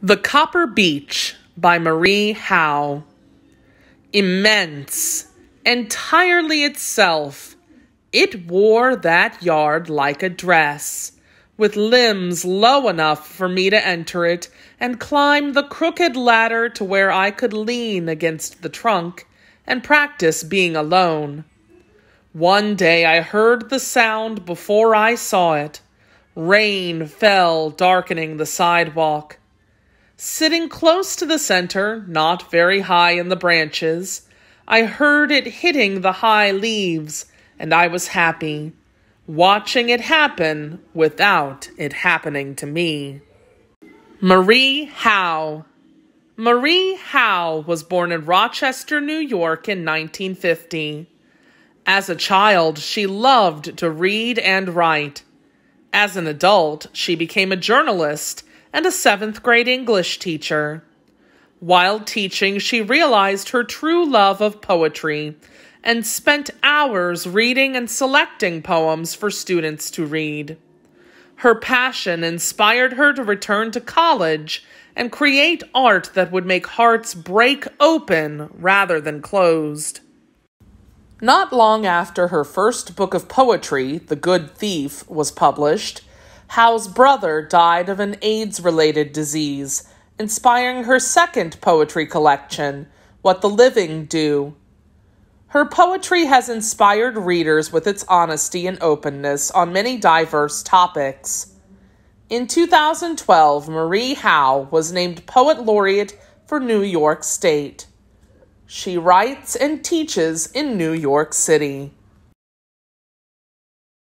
The Copper Beach by Marie Howe. Immense, entirely itself, it wore that yard like a dress, with limbs low enough for me to enter it and climb the crooked ladder to where I could lean against the trunk and practice being alone. One day I heard the sound before I saw it. Rain fell, darkening the sidewalk. Sitting close to the center, not very high in the branches, I heard it hitting the high leaves, and I was happy, watching it happen without it happening to me. Marie Howe Marie Howe was born in Rochester, New York in 1950. As a child, she loved to read and write. As an adult, she became a journalist and a seventh grade English teacher. While teaching, she realized her true love of poetry and spent hours reading and selecting poems for students to read. Her passion inspired her to return to college and create art that would make hearts break open rather than closed. Not long after her first book of poetry, The Good Thief, was published, Howe's brother died of an AIDS related disease, inspiring her second poetry collection, What the Living Do. Her poetry has inspired readers with its honesty and openness on many diverse topics. In 2012, Marie Howe was named Poet Laureate for New York State. She writes and teaches in New York City.